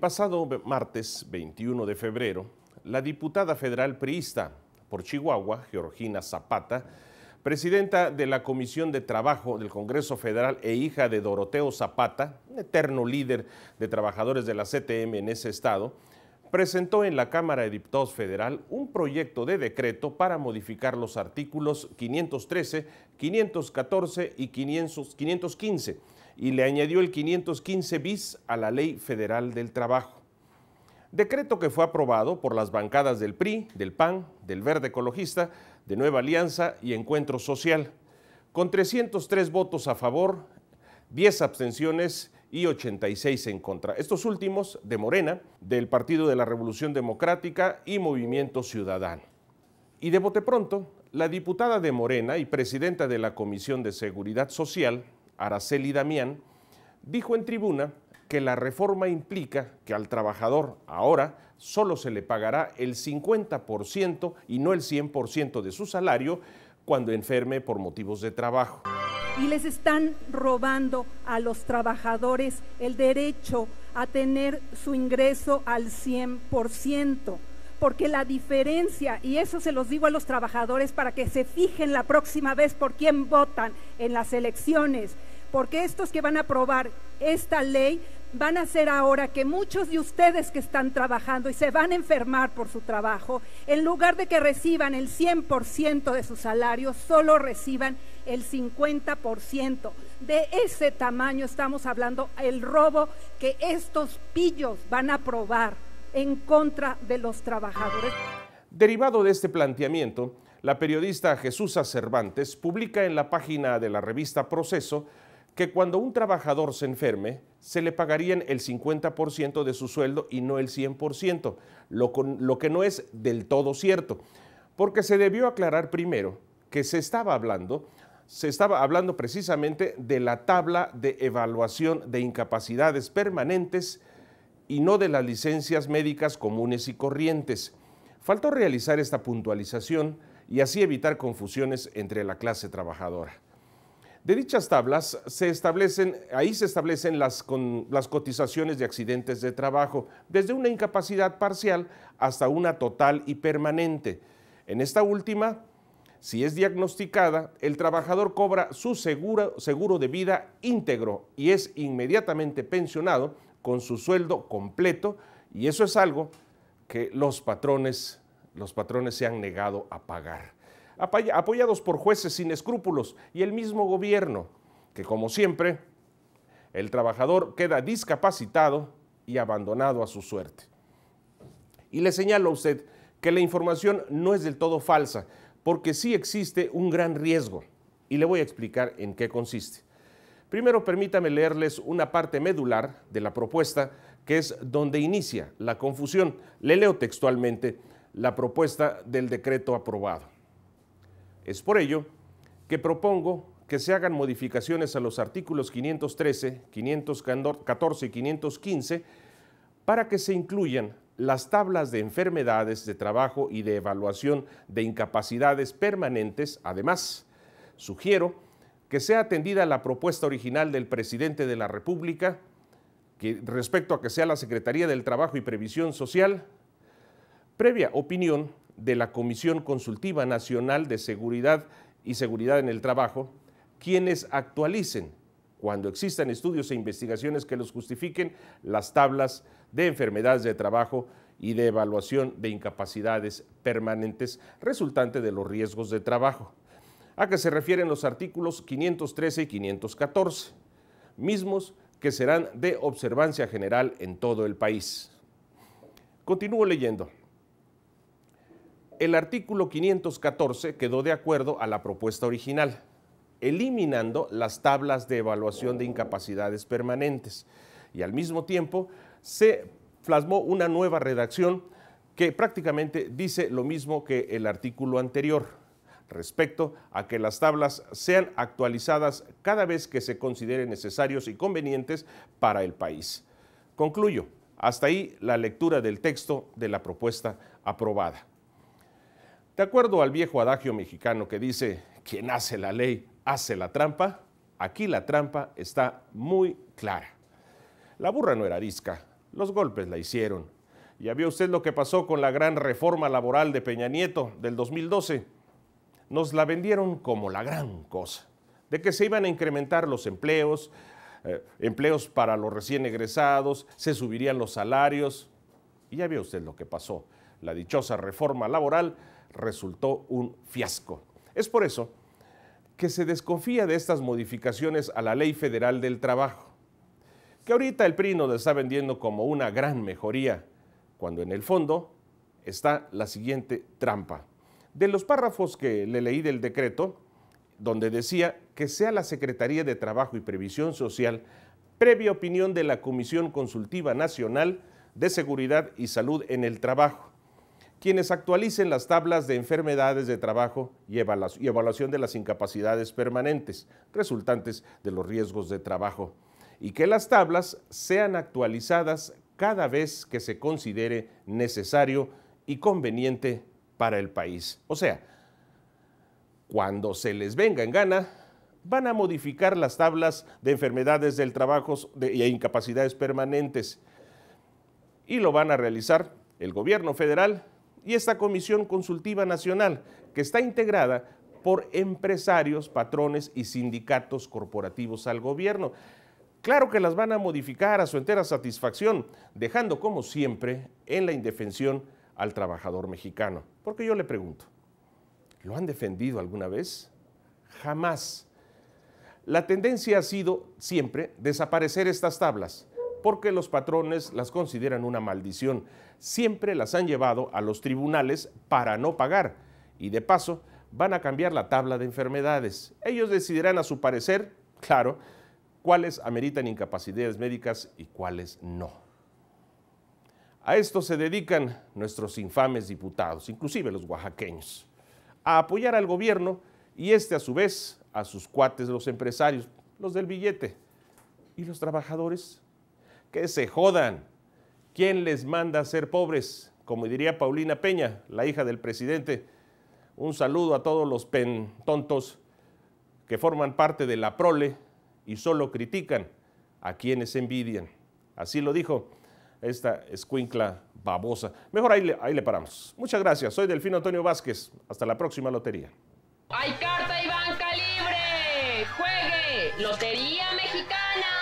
El pasado martes 21 de febrero, la diputada federal priista por Chihuahua, Georgina Zapata, presidenta de la Comisión de Trabajo del Congreso Federal e hija de Doroteo Zapata, eterno líder de trabajadores de la CTM en ese estado, presentó en la Cámara de Diputados Federal un proyecto de decreto para modificar los artículos 513, 514 y 515 y le añadió el 515 bis a la Ley Federal del Trabajo. Decreto que fue aprobado por las bancadas del PRI, del PAN, del Verde Ecologista, de Nueva Alianza y Encuentro Social, con 303 votos a favor, 10 abstenciones y 86 en contra. Estos últimos de Morena, del Partido de la Revolución Democrática y Movimiento Ciudadano. Y de bote pronto, la diputada de Morena y presidenta de la Comisión de Seguridad Social, Araceli Damián, dijo en tribuna que la reforma implica que al trabajador ahora solo se le pagará el 50% y no el 100% de su salario cuando enferme por motivos de trabajo. Y les están robando a los trabajadores el derecho a tener su ingreso al 100% porque la diferencia, y eso se los digo a los trabajadores para que se fijen la próxima vez por quién votan en las elecciones, porque estos que van a aprobar esta ley van a hacer ahora que muchos de ustedes que están trabajando y se van a enfermar por su trabajo, en lugar de que reciban el 100% de su salario, solo reciban el 50%. De ese tamaño estamos hablando el robo que estos pillos van a aprobar en contra de los trabajadores. Derivado de este planteamiento, la periodista Jesús Cervantes publica en la página de la revista Proceso que cuando un trabajador se enferme, se le pagarían el 50% de su sueldo y no el 100%, lo, lo que no es del todo cierto, porque se debió aclarar primero que se estaba hablando se estaba hablando precisamente de la tabla de evaluación de incapacidades permanentes y no de las licencias médicas comunes y corrientes. Faltó realizar esta puntualización y así evitar confusiones entre la clase trabajadora. De dichas tablas se establecen, ahí se establecen las, con, las cotizaciones de accidentes de trabajo, desde una incapacidad parcial hasta una total y permanente. En esta última, si es diagnosticada, el trabajador cobra su seguro, seguro de vida íntegro y es inmediatamente pensionado con su sueldo completo y eso es algo que los patrones, los patrones se han negado a pagar apoyados por jueces sin escrúpulos y el mismo gobierno, que como siempre, el trabajador queda discapacitado y abandonado a su suerte. Y le señalo a usted que la información no es del todo falsa, porque sí existe un gran riesgo, y le voy a explicar en qué consiste. Primero permítame leerles una parte medular de la propuesta, que es donde inicia la confusión. Le leo textualmente la propuesta del decreto aprobado. Es por ello que propongo que se hagan modificaciones a los artículos 513, 514 y 515 para que se incluyan las tablas de enfermedades de trabajo y de evaluación de incapacidades permanentes. Además, sugiero que sea atendida la propuesta original del presidente de la República que, respecto a que sea la Secretaría del Trabajo y Previsión Social. Previa opinión de la Comisión Consultiva Nacional de Seguridad y Seguridad en el Trabajo, quienes actualicen, cuando existan estudios e investigaciones que los justifiquen, las tablas de enfermedades de trabajo y de evaluación de incapacidades permanentes resultante de los riesgos de trabajo, a que se refieren los artículos 513 y 514, mismos que serán de observancia general en todo el país. Continúo leyendo el artículo 514 quedó de acuerdo a la propuesta original, eliminando las tablas de evaluación de incapacidades permanentes y al mismo tiempo se plasmó una nueva redacción que prácticamente dice lo mismo que el artículo anterior respecto a que las tablas sean actualizadas cada vez que se consideren necesarios y convenientes para el país. Concluyo, hasta ahí la lectura del texto de la propuesta aprobada. De acuerdo al viejo adagio mexicano que dice, quien hace la ley hace la trampa, aquí la trampa está muy clara. La burra no era disca, los golpes la hicieron. Ya vio usted lo que pasó con la gran reforma laboral de Peña Nieto del 2012. Nos la vendieron como la gran cosa, de que se iban a incrementar los empleos, eh, empleos para los recién egresados, se subirían los salarios. Y ya vio usted lo que pasó. La dichosa reforma laboral resultó un fiasco. Es por eso que se desconfía de estas modificaciones a la Ley Federal del Trabajo, que ahorita el PRI nos está vendiendo como una gran mejoría, cuando en el fondo está la siguiente trampa. De los párrafos que le leí del decreto, donde decía que sea la Secretaría de Trabajo y Previsión Social, previa opinión de la Comisión Consultiva Nacional de Seguridad y Salud en el Trabajo, quienes actualicen las tablas de enfermedades de trabajo y evaluación de las incapacidades permanentes resultantes de los riesgos de trabajo, y que las tablas sean actualizadas cada vez que se considere necesario y conveniente para el país. O sea, cuando se les venga en gana, van a modificar las tablas de enfermedades del trabajo e incapacidades permanentes y lo van a realizar el gobierno federal y esta Comisión Consultiva Nacional, que está integrada por empresarios, patrones y sindicatos corporativos al gobierno. Claro que las van a modificar a su entera satisfacción, dejando como siempre en la indefensión al trabajador mexicano. Porque yo le pregunto, ¿lo han defendido alguna vez? Jamás. La tendencia ha sido siempre desaparecer estas tablas, porque los patrones las consideran una maldición. Siempre las han llevado a los tribunales para no pagar y de paso van a cambiar la tabla de enfermedades. Ellos decidirán a su parecer, claro, cuáles ameritan incapacidades médicas y cuáles no. A esto se dedican nuestros infames diputados, inclusive los oaxaqueños, a apoyar al gobierno y este a su vez a sus cuates los empresarios, los del billete y los trabajadores que se jodan. ¿Quién les manda a ser pobres? Como diría Paulina Peña, la hija del presidente. Un saludo a todos los pentontos que forman parte de la prole y solo critican a quienes envidian. Así lo dijo esta escuincla babosa. Mejor ahí le, ahí le paramos. Muchas gracias. Soy Delfino Antonio Vázquez. Hasta la próxima lotería. ¡Hay carta y banca libre! ¡Juegue! ¡Lotería Mexicana!